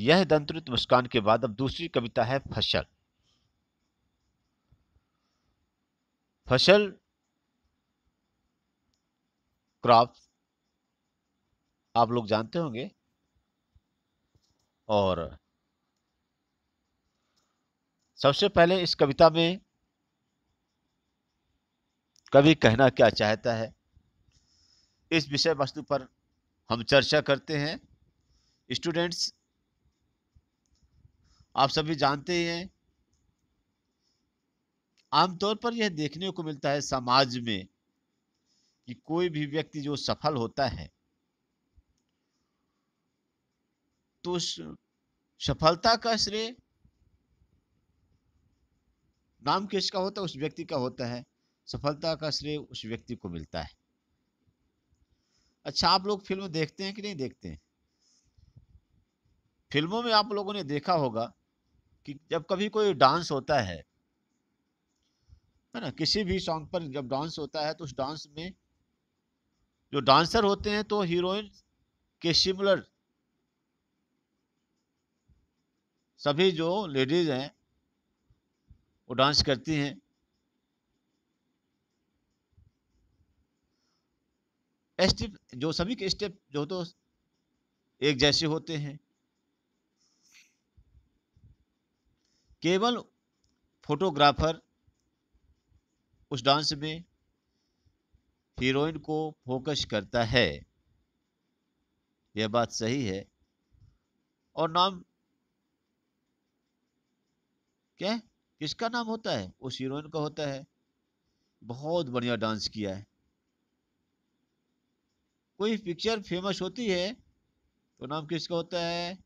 यह दंतरित मुस्कान के बाद अब दूसरी कविता है फसल फसल क्रॉप आप लोग जानते होंगे और सबसे पहले इस कविता में कवि कहना क्या चाहता है इस विषय वस्तु पर हम चर्चा करते हैं स्टूडेंट्स आप सभी जानते ही हैं आमतौर पर यह देखने को मिलता है समाज में कि कोई भी व्यक्ति जो सफल होता है तो उस सफलता का श्रेय नाम किसका होता है उस व्यक्ति का होता है सफलता का श्रेय उस व्यक्ति को मिलता है अच्छा आप लोग फिल्म देखते हैं कि नहीं देखते हैं फिल्मों में आप लोगों ने देखा होगा कि जब कभी कोई डांस होता है है ना किसी भी सॉन्ग पर जब डांस होता है तो उस डांस में जो डांसर होते हैं तो हीरोइन के सिमिलर सभी जो लेडीज हैं वो डांस करती हैं स्टेप जो सभी के स्टेप जो तो एक जैसे होते हैं केवल फोटोग्राफर उस डांस में हीरोइन को फोकस करता है यह बात सही है और नाम क्या किसका नाम होता है उस हीरोइन का होता है बहुत बढ़िया डांस किया है कोई पिक्चर फेमस होती है तो नाम किसका होता है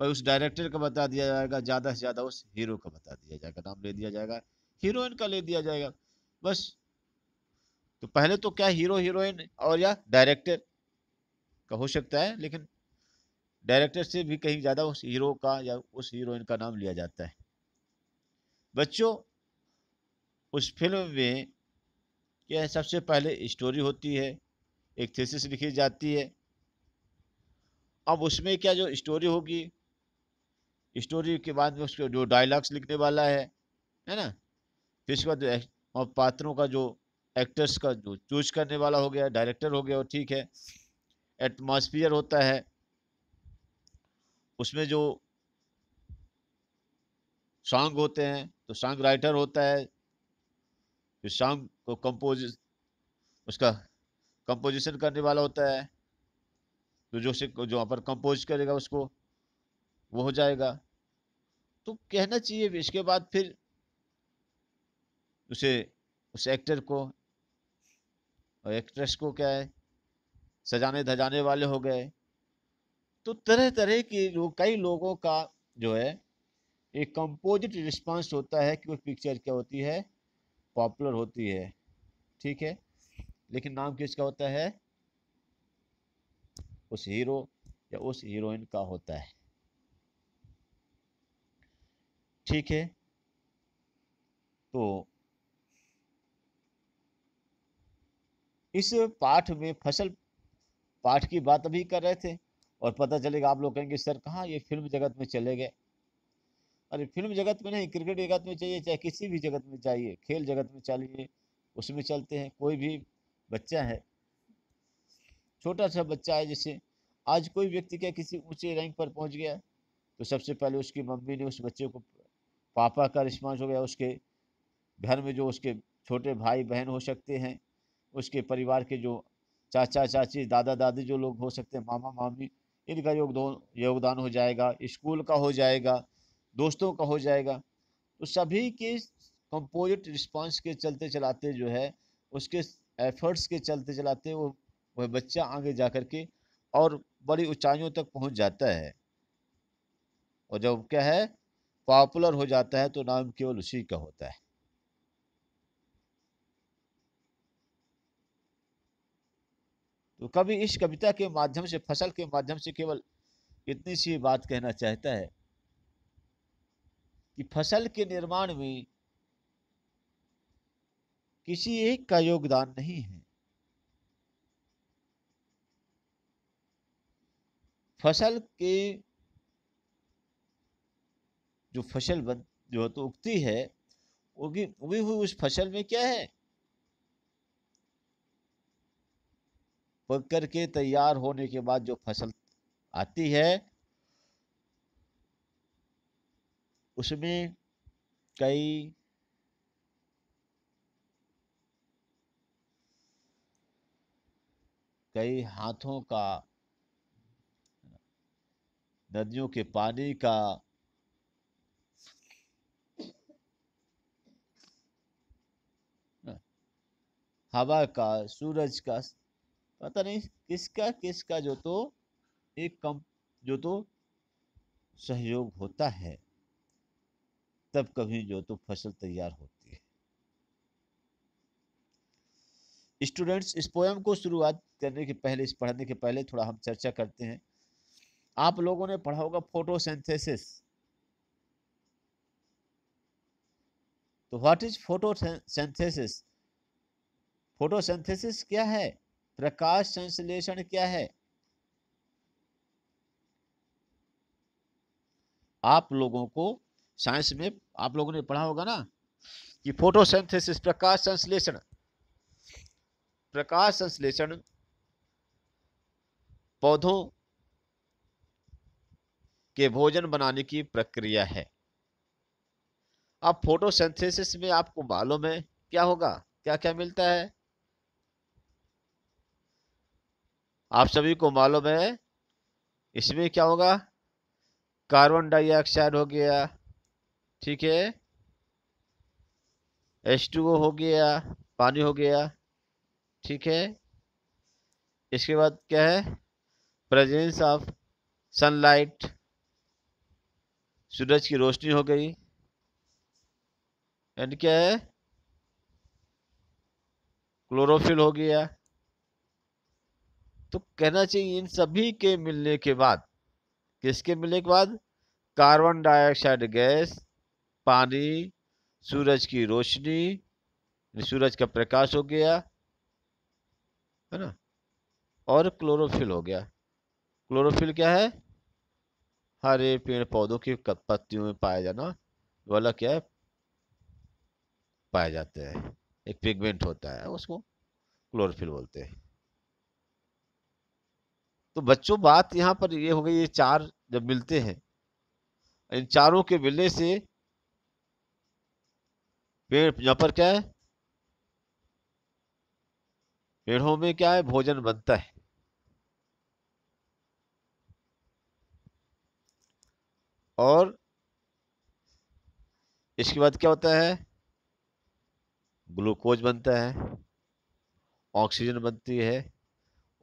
भाई उस डायरेक्टर का बता दिया जाएगा ज़्यादा से ज़्यादा उस हीरो का बता दिया जाएगा नाम ले दिया जाएगा हीरोइन का ले दिया जाएगा बस तो पहले तो क्या हीरो हीरोइन और या डायरेक्टर का हो सकता है लेकिन डायरेक्टर से भी कहीं ज़्यादा उस हीरो का या उस हीरोइन का नाम लिया जाता है बच्चों उस फिल्म में यह सबसे पहले स्टोरी होती है एक थीसिस लिखी जाती है अब उसमें क्या जो स्टोरी होगी स्टोरी के बाद में उसके जो डायलॉग्स लिखने वाला है है ना फिर उसके बाद और पात्रों का जो एक्टर्स का जो चूज करने वाला हो गया डायरेक्टर हो गया वो ठीक है एटमॉस्फियर होता है उसमें जो सॉन्ग होते हैं तो सॉन्ग राइटर होता है फिर सॉन्ग को कंपोज उसका कंपोजिशन करने वाला होता है तो जो से जो वहाँ पर कंपोज करेगा उसको वो हो जाएगा तो कहना चाहिए इसके बाद फिर उसे उस एक्टर को और एक्ट्रेस को क्या है सजाने धजाने वाले हो गए तो तरह तरह के लोग कई लोगों का जो है एक कंपोजिट रिस्पांस होता है कि वो पिक्चर क्या होती है पॉपुलर होती है ठीक है लेकिन नाम किसका होता है उस हीरो या उस हीरोइन का होता है ठीक है तो इस पाठ में फसल पाठ की बात अभी कर रहे थे और पता चलेगा आप लोग कहेंगे सर कहाँ ये फिल्म जगत में चले गए अरे फिल्म जगत में नहीं क्रिकेट जगत में चाहिए चाहे किसी भी जगत में चाहिए खेल जगत में चाहिए उसमें चलते हैं कोई भी बच्चा है छोटा सा बच्चा है जैसे आज कोई व्यक्ति क्या किसी ऊंचे रैंक पर पहुंच गया तो सबसे पहले उसकी मम्मी ने उस बच्चे को पापा का रिस्पॉन्स हो गया उसके घर में जो उसके छोटे भाई बहन हो सकते हैं उसके परिवार के जो चाचा चाची दादा दादी जो लोग हो सकते हैं मामा मामी इनका योगदान योगदान हो जाएगा स्कूल का हो जाएगा दोस्तों का हो जाएगा तो सभी के कंपोजिट रिस्पांस के चलते चलाते जो है उसके एफर्ट्स के चलते चलाते वो वह बच्चा आगे जा कर के और बड़ी ऊंचाइयों तक पहुंच जाता है और जब क्या है पॉपुलर हो जाता है तो नाम केवल उसी का होता है तो कभी इस कविता के माध्यम से फसल के माध्यम से केवल इतनी सी बात कहना चाहता है कि फसल के निर्माण में किसी एक का योगदान नहीं है फसल के जो फसल बन जो तो उगती है उगी उगी हुई उस फसल में क्या है पक करके तैयार होने के बाद जो फसल आती है उसमें कई कई हाथों का नदियों के पानी का हवा का सूरज का पता नहीं किसका किसका जो तो एक कम जो तो सहयोग होता है तब कभी जो तो फसल तैयार होती है स्टूडेंट्स इस पोएम को शुरुआत करने के पहले इस पढ़ने के पहले थोड़ा हम चर्चा करते हैं आप लोगों ने पढ़ा होगा फोटोसिंथेसिस तो व्हाट इज फोटोसिंथेसिस फोटोसिंथेसिस क्या है प्रकाश संश्लेषण क्या है आप लोगों को साइंस में आप लोगों ने पढ़ा होगा ना कि फोटोसिंथेसिस प्रकाश संश्लेषण प्रकाश संश्लेषण पौधों के भोजन बनाने की प्रक्रिया है अब फोटोसिंथेसिस में आपको मालूम है क्या होगा क्या क्या मिलता है आप सभी को मालूम है इसमें क्या होगा कार्बन डाइऑक्साइड हो गया ठीक है एच टू ओ हो गया पानी हो गया ठीक है इसके बाद क्या है प्रेजेंस ऑफ सनलाइट सूरज की रोशनी हो गई एंड क्या है क्लोरोफिल हो गया तो कहना चाहिए इन सभी के मिलने के बाद किसके मिलने के बाद कार्बन डाइऑक्साइड गैस पानी सूरज की रोशनी सूरज का प्रकाश हो गया है ना और क्लोरोफिल हो गया क्लोरोफिल क्या है हरे पेड़ पौधों की पत्तियों में पाया जाना वाला क्या है पाया जाता है एक पिगमेंट होता है उसको क्लोरोफिल बोलते हैं तो बच्चों बात यहाँ पर ये हो गई ये चार जब मिलते हैं इन चारों के मिलने से पेड़ यहाँ पर क्या है पेड़ों में क्या है भोजन बनता है और इसके बाद क्या होता है ग्लूकोज बनता है ऑक्सीजन बनती है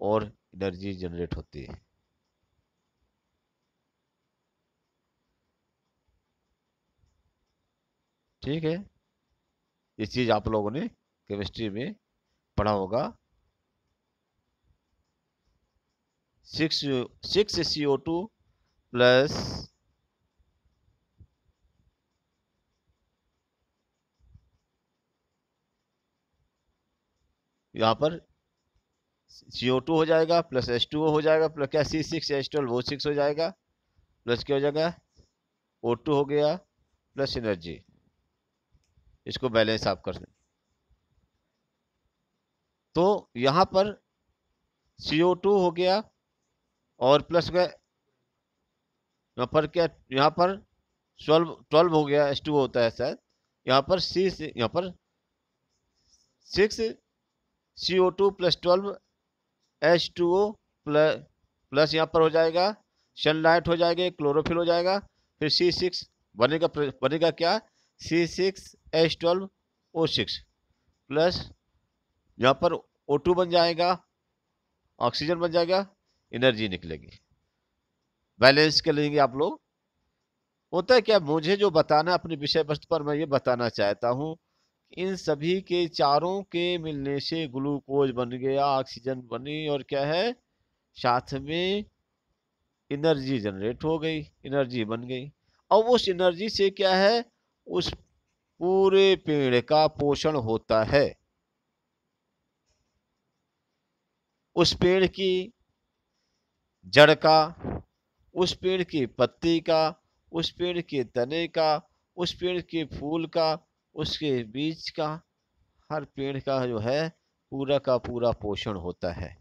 और एनर्जी जनरेट होती है ठीक है ये चीज आप लोगों ने केमिस्ट्री में पढ़ा होगा six six C O two plus यहां पर सी ओ टू हो जाएगा प्लस एच टू हो जाएगा प्लस क्या सी सिक्स एच ट्वेल्व वो सिक्स हो जाएगा प्लस क्या हो जाएगा ओ टू हो गया प्लस एनर्जी इसको बैलेंस आप कर दें तो यहाँ पर सी ओ टू हो गया और प्लस गए यहाँ पर क्या यहाँ पर ट्वेल्व ट्वेल्व हो गया एस टू होता है शायद यहाँ पर सी यहाँ पर six C O two plus twelve H two O plus plus यहाँ पर हो जाएगा सनलाइट हो जाएगा क्लोरोफिल हो जाएगा फिर सी सिक्स बनेगा बनेगा क्या C six H twelve O six plus यहाँ पर ओ टू बन जाएगा ऑक्सीजन बन जाएगा एनर्जी निकलेगी बैलेंस कर लेंगे आप लोग होता है क्या मुझे जो बताना अपनी विषय वस्तु पर मैं ये बताना चाहता हूँ इन सभी के चारों के मिलने से ग्लूकोज बन गया ऑक्सीजन बनी और क्या है साथ में एनर्जी जनरेट हो गई एनर्जी बन गई और उस एनर्जी से क्या है उस पूरे पेड़ का पोषण होता है उस पेड़ की जड़ का उस पेड़ की पत्ती का उस पेड़ के तने का उस पेड़ के फूल का उसके बीज का हर पेड़ का जो है पूरा का पूरा पोषण होता है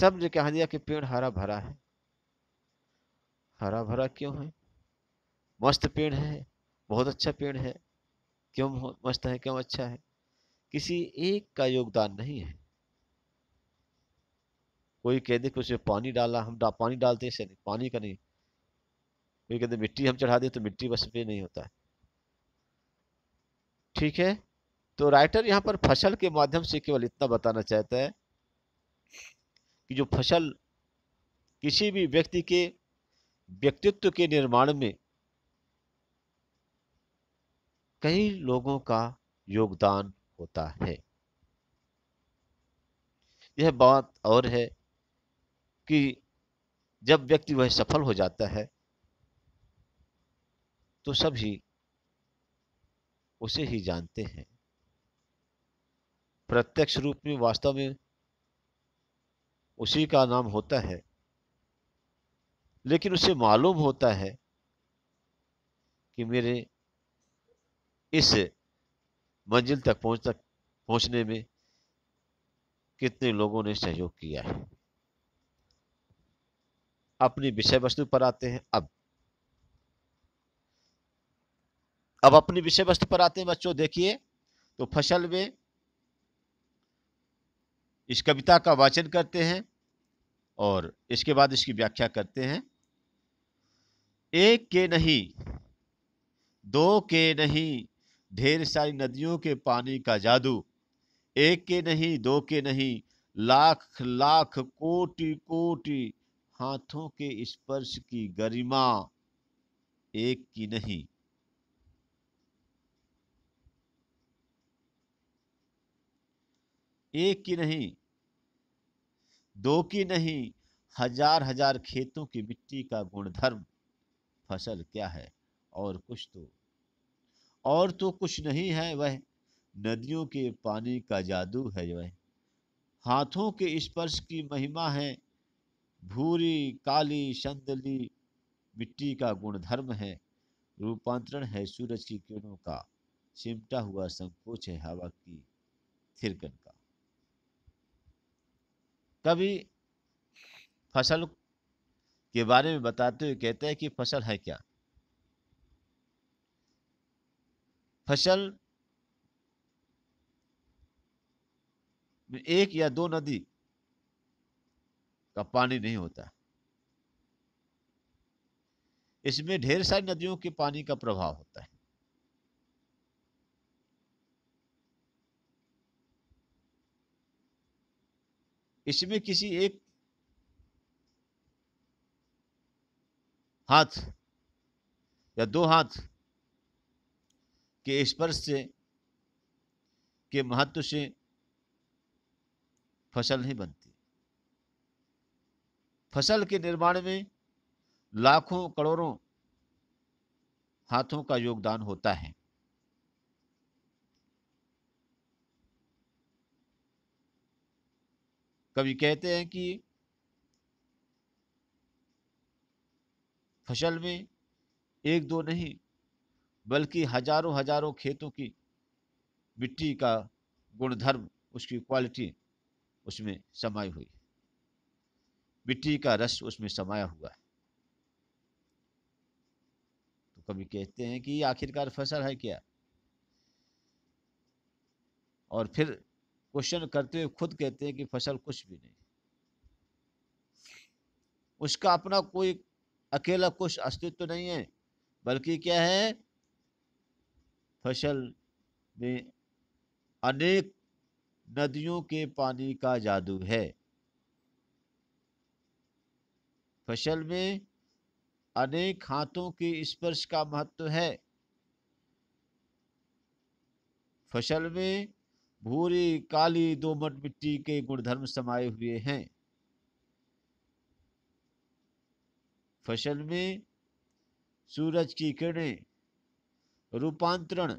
सब जो कह दिया कि पेड़ हरा भरा है हरा भरा क्यों है मस्त पेड़ है बहुत अच्छा पेड़ है क्यों मस्त है क्यों अच्छा है किसी एक का योगदान नहीं है कोई कह दे कि उसे पानी डाला हम डा, पानी डालते हैं नहीं पानी का नहीं कोई कहते मिट्टी हम चढ़ा दें तो मिट्टी बस में नहीं होता है ठीक है तो राइटर यहाँ पर फसल के माध्यम से केवल इतना बताना चाहता है कि जो फसल किसी भी व्यक्ति के व्यक्तित्व के निर्माण में कई लोगों का योगदान होता है यह बात और है कि जब व्यक्ति वह सफल हो जाता है तो सभी उसे ही जानते हैं प्रत्यक्ष रूप में वास्तव में उसी का नाम होता है लेकिन उसे मालूम होता है कि मेरे इस मंजिल तक पहुंच तक पहुंचने में कितने लोगों ने सहयोग किया है अपनी विषय वस्तु पर आते हैं अब अब अपनी विषय वस्तु पर आते हैं बच्चों देखिए तो फसल में इस कविता का वाचन करते हैं और इसके बाद इसकी व्याख्या करते हैं एक के नहीं दो के नहीं ढेर सारी नदियों के पानी का जादू एक के नहीं दो के नहीं लाख लाख कोटि कोटि हाथों के स्पर्श की गरिमा एक की नहीं एक की नहीं दो की नहीं हजार हजार खेतों की मिट्टी का गुणधर्म फसल क्या है और कुछ तो और तो कुछ नहीं है वह नदियों के पानी का जादू है वह हाथों के स्पर्श की महिमा है भूरी काली संदली मिट्टी का गुणधर्म है रूपांतरण है सूरज की किरणों का सिमटा हुआ संकोच है हवा की थिरकन का कभी फसल के बारे में बताते हुए कहते हैं कि फसल है क्या फसल एक या दो नदी का पानी नहीं होता इसमें ढेर सारी नदियों के पानी का प्रभाव होता है इसमें किसी एक हाथ या दो हाथ के स्पर्श से के महत्व से फसल नहीं बनती फसल के निर्माण में लाखों करोड़ों हाथों का योगदान होता है कभी कहते हैं कि फसल में एक दो नहीं बल्कि हजारों हजारों खेतों की मिट्टी का गुणधर्म उसकी क्वालिटी उसमें समाई हुई मिट्टी का रस उसमें समाया हुआ है तो कभी कहते हैं कि आखिरकार फसल है क्या और फिर क्वेश्चन करते हुए खुद कहते हैं कि फसल कुछ भी नहीं उसका अपना कोई अकेला कुछ अस्तित्व नहीं है बल्कि क्या है फसल में अनेक नदियों के पानी का जादू है फसल में अनेक हाथों के स्पर्श का महत्व है फसल में भूरी काली दोमट मिट्टी के गुणधर्म समाये हुए हैं फसल में सूरज की किरणें रूपांतरण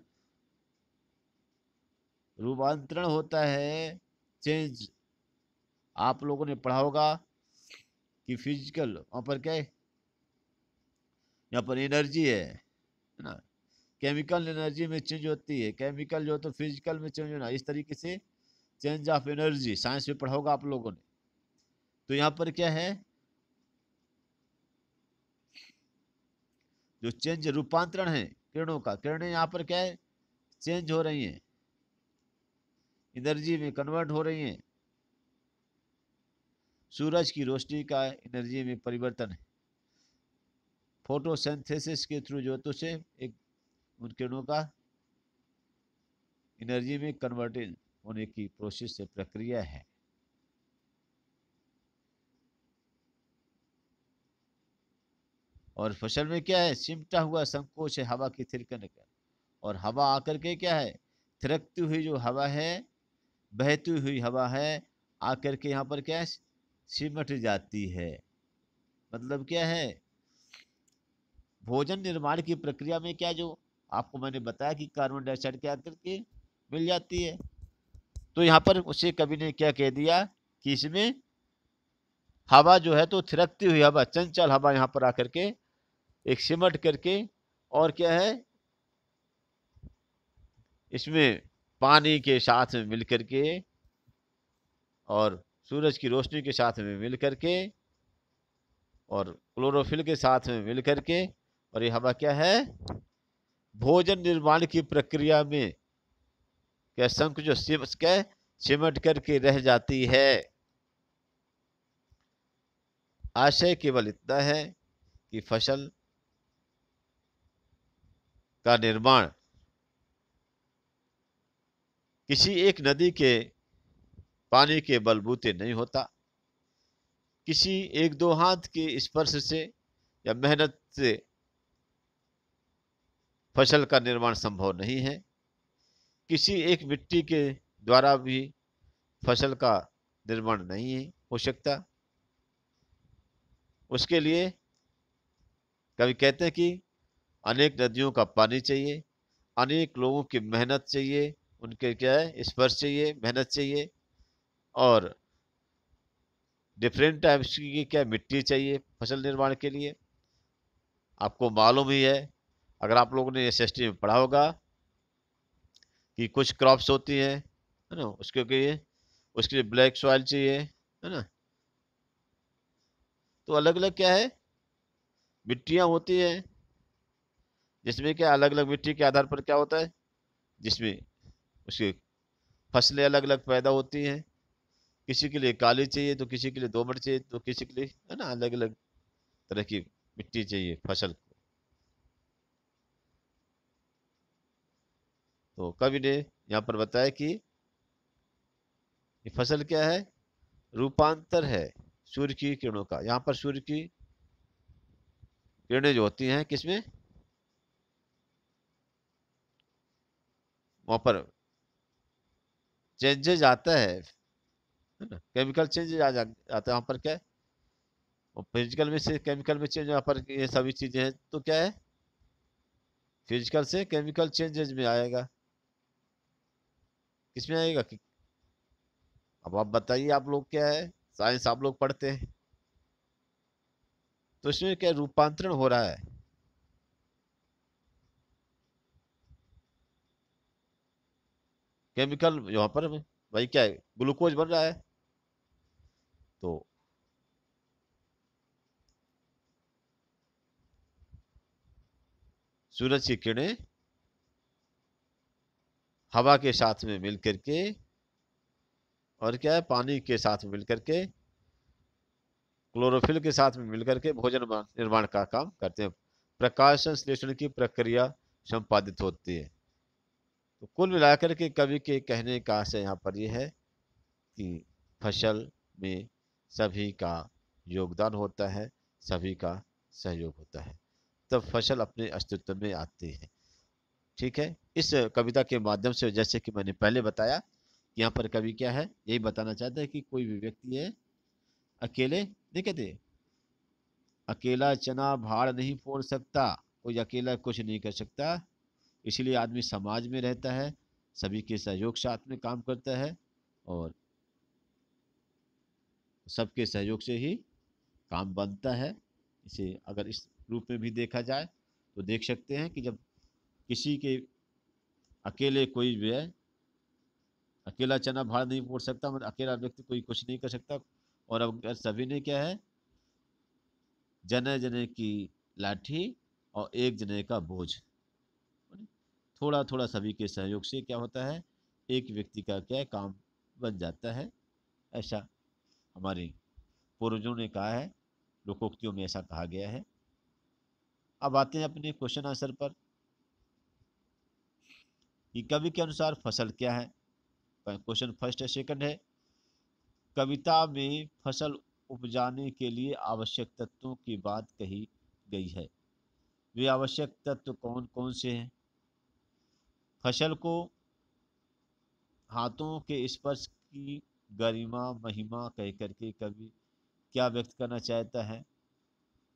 रूपांतरण होता है चेंज आप लोगों ने पढ़ा होगा कि फिजिकल वहाँ पर क्या है यहाँ पर एनर्जी है ना केमिकल एनर्जी में चेंज होती है केमिकल जो तो फिजिकल में चेंज होना इस तरीके से चेंज ऑफ एनर्जी साइंस में पढ़ा होगा आप लोगों ने तो यहाँ पर क्या है जो चेंज रूपांतरण है किरणों का किरणें यहाँ पर क्या है चेंज हो रही हैं एनर्जी में कन्वर्ट हो रही हैं सूरज की रोशनी का एनर्जी में परिवर्तन है फोटोसेंथेसिस के थ्रू जो तो से एक उन किरणों का एनर्जी में कन्वर्टेड होने की प्रोसेस से प्रक्रिया है और फसल में क्या है सिमटा हुआ संकोच है हवा की थिरकने का और हवा आकर के क्या है थिरकती हुई जो हवा है बहती हुई हवा है आकर के यहाँ पर क्या है सिमट जाती है मतलब क्या है भोजन निर्माण की प्रक्रिया में क्या जो आपको मैंने बताया कि कार्बन डाइऑक्साइड क्या करके मिल जाती है तो यहाँ पर उसे कवि ने क्या कह दिया कि इसमें हवा जो है तो थिरकती हुई हवा चंचल हवा यहाँ पर आकर के एक सिमट करके और क्या है इसमें पानी के साथ में मिल करके और सूरज की रोशनी के साथ में मिल करके और क्लोरोफिल के साथ में मिल करके और ये हवा क्या है भोजन निर्माण की प्रक्रिया में क्या शंख जो क्या सिमट करके रह जाती है आशय केवल इतना है कि फसल का निर्माण किसी एक नदी के पानी के बलबूते नहीं होता किसी एक दो हाथ के स्पर्श से या मेहनत से फसल का निर्माण संभव नहीं है किसी एक मिट्टी के द्वारा भी फसल का निर्माण नहीं है हो सकता उसके लिए कभी कहते हैं कि अनेक नदियों का पानी चाहिए अनेक लोगों की मेहनत चाहिए उनके क्या है स्पर्श चाहिए मेहनत चाहिए और डिफरेंट टाइप्स की क्या मिट्टी चाहिए फसल निर्माण के लिए आपको मालूम ही है अगर आप लोगों ने एस एस में पढ़ा होगा कि कुछ क्रॉप्स होती हैं है ना उसके लिए उसके लिए ब्लैक सॉइल चाहिए है ना तो अलग अलग क्या है मिट्टियाँ होती हैं जिसमें क्या अलग अलग मिट्टी के आधार पर क्या होता है जिसमें उसकी फसलें अलग अलग पैदा होती हैं किसी के लिए काली चाहिए तो किसी के लिए दोमट चाहिए तो किसी के लिए है ना अलग अलग तरह की मिट्टी चाहिए फसल तो कवि ने यहाँ पर बताया कि ये फसल क्या है रूपांतर है सूर्य की किरणों का यहाँ पर सूर्य की किरणें जो होती हैं किसमें वहाँ पर चेंजेज आता है है ना केमिकल चेंजेज आ जा, आता है वहाँ पर क्या है फिजिकल में से केमिकल में चेंज यहाँ पर ये सभी चीज़ें हैं तो क्या है फिजिकल से केमिकल चेंजेज में आएगा किसमें आएगा कि अब आप बताइए आप लोग क्या है साइंस आप लोग पढ़ते हैं तो इसमें क्या रूपांतरण हो रहा है केमिकल यहां पर भाई क्या है ग्लूकोज बन रहा है तो सूरज की किरणें हवा के साथ में मिल करके और क्या है पानी के साथ में मिल करके क्लोरोफिल के साथ में मिलकर के भोजन निर्माण का काम करते हैं प्रकाश संश्लेषण की प्रक्रिया संपादित होती है तो कुल मिलाकर के कवि के कहने का से यहाँ पर यह है कि फसल में सभी का योगदान होता है सभी का सहयोग होता है तब फसल अपने अस्तित्व में आती है ठीक है इस कविता के माध्यम से जैसे कि मैंने पहले बताया यहाँ पर कवि क्या है यही बताना चाहता है कि कोई भी व्यक्ति है अकेले नहीं कहते अकेला चना भाड़ नहीं फोड़ सकता कोई अकेला कुछ नहीं कर सकता इसलिए आदमी समाज में रहता है सभी के सहयोग साथ में काम करता है और सबके सहयोग से ही काम बनता है इसे अगर इस रूप में भी देखा जाए तो देख सकते हैं कि जब किसी के अकेले कोई जो है अकेला चना भाड़ नहीं फोड़ सकता मतलब अकेला व्यक्ति कोई कुछ नहीं कर सकता और अब सभी ने क्या है जने जने की लाठी और एक जने का बोझ थोड़ा थोड़ा सभी के सहयोग से क्या होता है एक व्यक्ति का क्या काम बन जाता है ऐसा हमारे पूर्वजों ने कहा है लोकोक्तियों में ऐसा कहा गया है अब आते हैं अपने क्वेश्चन आंसर पर कि कवि के अनुसार फसल क्या है क्वेश्चन फर्स्ट है सेकंड है कविता में फसल उपजाने के लिए आवश्यक तत्वों की बात कही गई है वे आवश्यक तत्व कौन कौन से हैं फसल को हाथों के स्पर्श की गरिमा महिमा कह करके कवि क्या व्यक्त करना चाहता है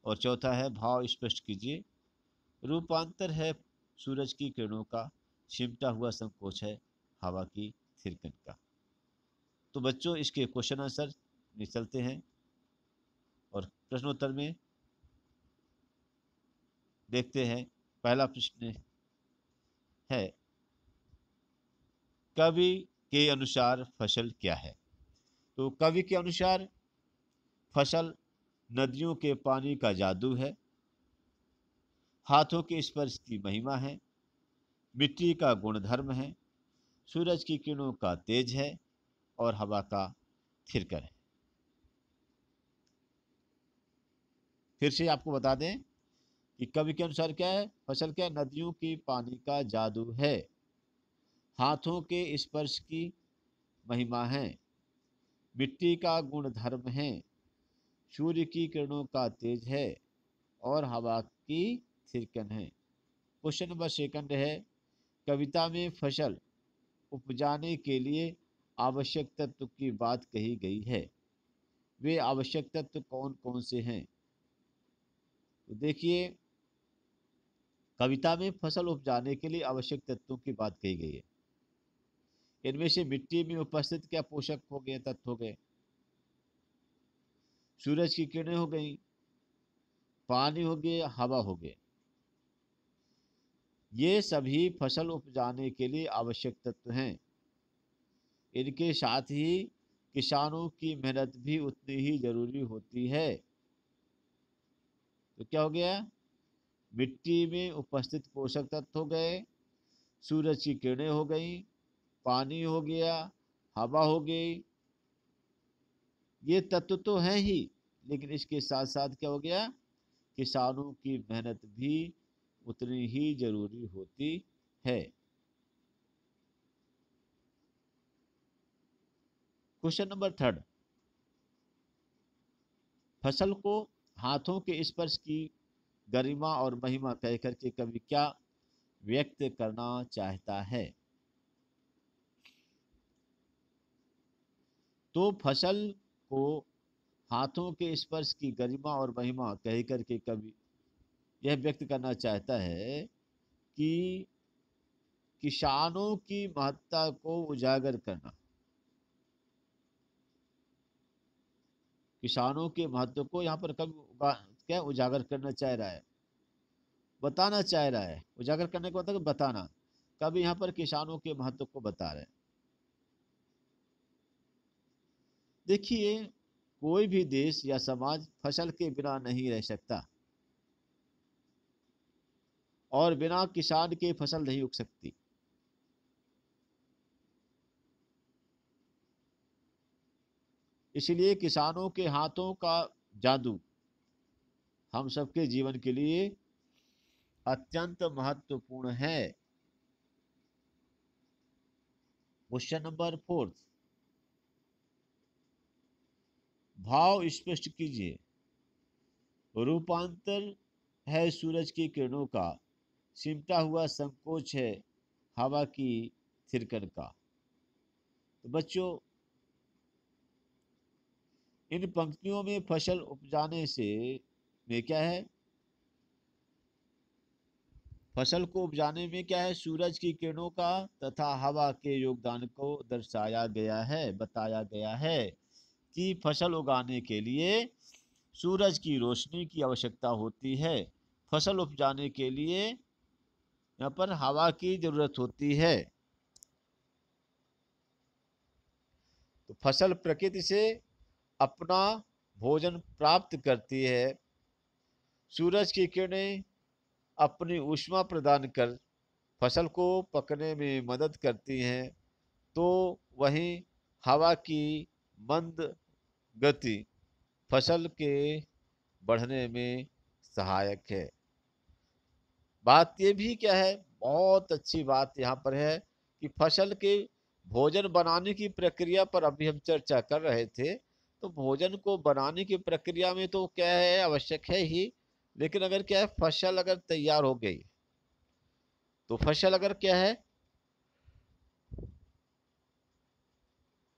और चौथा है भाव स्पष्ट कीजिए रूपांतर है सूरज की किरणों का छिमटा हुआ संकोच है हवा की थिरकन का तो बच्चों इसके क्वेश्चन आंसर निकलते हैं और प्रश्नोत्तर में देखते हैं पहला प्रश्न है कवि के अनुसार फसल क्या है तो कवि के अनुसार फसल नदियों के पानी का जादू है हाथों के स्पर्श की महिमा है मिट्टी का गुणधर्म है सूरज की किरणों का तेज है और हवा का थिरकर है फिर से आपको बता दें कि कवि के अनुसार क्या है फसल क्या नदियों की पानी का जादू है हाथों के स्पर्श की महिमा है मिट्टी का गुण धर्म है सूर्य की किरणों का तेज है और हवा की थिरकन है क्वेश्चन नंबर सेकंड है कविता में फसल उपजाने के लिए आवश्यक तत्व की बात कही गई है वे आवश्यक तत्व कौन कौन से हैं तो देखिए कविता में फसल उपजाने के लिए आवश्यक तत्वों की बात कही गई है इनमें से मिट्टी में उपस्थित क्या पोषक हो गए तत्व हो गए सूरज की किरणें हो गई पानी हो गए हवा हो गए ये सभी फसल उपजाने के लिए आवश्यक तत्व हैं इनके साथ ही किसानों की मेहनत भी उतनी ही जरूरी होती है तो क्या हो गया मिट्टी में उपस्थित पोषक तत्व हो गए सूरज की किरणें हो गई पानी हो गया हवा हो गई ये तत्व तो हैं ही लेकिन इसके साथ साथ क्या हो गया किसानों की मेहनत भी उतनी ही जरूरी होती है क्वेश्चन नंबर थर्ड फसल को हाथों के स्पर्श की गरिमा और महिमा कहकर के कवि क्या व्यक्त करना चाहता है तो फसल को हाथों के स्पर्श की गरिमा और महिमा कहकर के कवि यह व्यक्त करना चाहता है कि किसानों की महत्ता को उजागर करना किसानों के महत्व को यहाँ पर कब क्या उजागर करना चाह रहा है बताना चाह रहा है उजागर करने के मतलब बताना कब यहाँ पर किसानों के महत्व को बता रहे देखिए कोई भी देश या समाज फसल के बिना नहीं रह सकता और बिना किसान के फसल नहीं उग सकती इसलिए किसानों के हाथों का जादू हम सबके जीवन के लिए अत्यंत महत्वपूर्ण है क्वेश्चन नंबर फोर्थ भाव स्पष्ट कीजिए रूपांतर है सूरज की किरणों का सिमटा हुआ संकोच है हवा की थिरकन का तो बच्चों इन पंक्तियों में फसल उपजाने से में क्या है फसल को उपजाने में क्या है सूरज की किरणों का तथा हवा के योगदान को दर्शाया गया है बताया गया है कि फसल उगाने के लिए सूरज की रोशनी की आवश्यकता होती है फसल उपजाने के लिए यहाँ पर हवा की ज़रूरत होती है तो फसल प्रकृति से अपना भोजन प्राप्त करती है सूरज की किरणें अपनी ऊष्मा प्रदान कर फसल को पकने में मदद करती हैं तो वहीं हवा की मंद गति फसल के बढ़ने में सहायक है बात ये भी क्या है बहुत अच्छी बात यहाँ पर है कि फसल के भोजन बनाने की प्रक्रिया पर अभी हम चर्चा कर रहे थे तो भोजन को बनाने की प्रक्रिया में तो क्या है आवश्यक है ही लेकिन अगर क्या है फसल अगर तैयार हो गई तो फसल अगर क्या है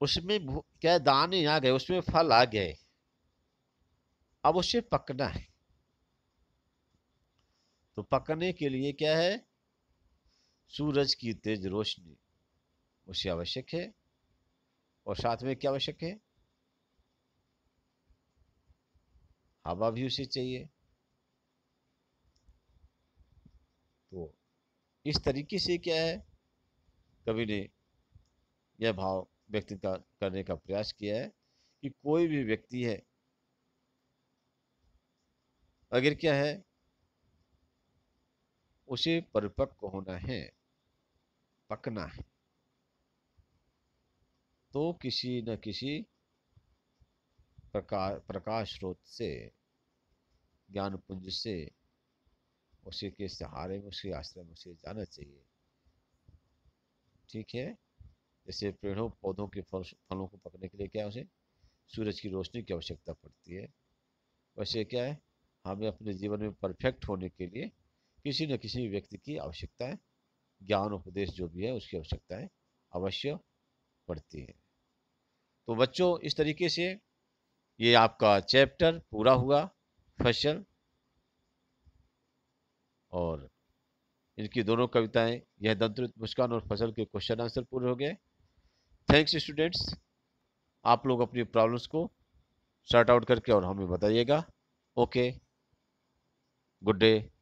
उसमें क्या दाने आ गए उसमें फल आ गए अब उसे पकना है तो पकने के लिए क्या है सूरज की तेज रोशनी उसे आवश्यक है और साथ में क्या आवश्यक है हवा भी उसे चाहिए तो इस तरीके से क्या है कवि ने यह भाव व्यक्त करने का प्रयास किया है कि कोई भी व्यक्ति है अगर क्या है उसे परिपक्व होना है पकना है तो किसी न किसी प्रकाश प्रकाश स्रोत से ज्ञान पुंज से उसी के सहारे में उसके आश्रय में उसे जाना चाहिए ठीक है जैसे पेड़ों पौधों के फल फलों को पकने के लिए क्या है उसे सूरज की रोशनी की आवश्यकता पड़ती है वैसे क्या है हमें अपने जीवन में परफेक्ट होने के लिए किसी न किसी व्यक्ति की आवश्यकताएं ज्ञान उपदेश जो भी है उसकी आवश्यकताएं अवश्य पड़ती है तो बच्चों इस तरीके से ये आपका चैप्टर पूरा हुआ फसल और इनकी दोनों कविताएं यह दंत मुस्कान और फसल के क्वेश्चन आंसर पूरे हो गए थैंक्स स्टूडेंट्स आप लोग अपनी प्रॉब्लम्स को शॉर्ट आउट करके और हमें बताइएगा ओके गुड डे